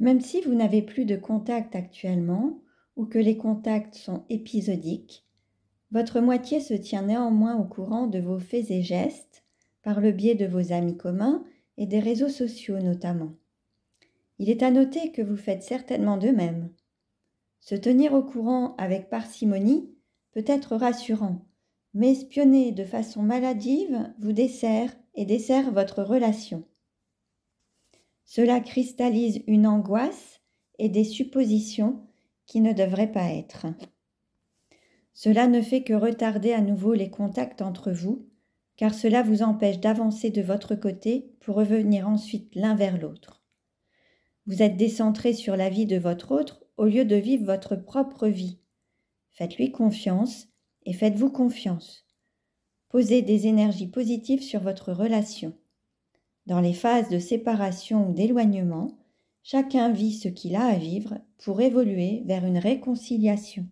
Même si vous n'avez plus de contact actuellement ou que les contacts sont épisodiques, votre moitié se tient néanmoins au courant de vos faits et gestes par le biais de vos amis communs et des réseaux sociaux notamment. Il est à noter que vous faites certainement de même. Se tenir au courant avec parcimonie peut être rassurant, mais espionner de façon maladive vous dessert et dessert votre relation. Cela cristallise une angoisse et des suppositions qui ne devraient pas être. Cela ne fait que retarder à nouveau les contacts entre vous, car cela vous empêche d'avancer de votre côté pour revenir ensuite l'un vers l'autre. Vous êtes décentré sur la vie de votre autre au lieu de vivre votre propre vie. Faites-lui confiance et faites-vous confiance. Posez des énergies positives sur votre relation. Dans les phases de séparation ou d'éloignement, chacun vit ce qu'il a à vivre pour évoluer vers une réconciliation.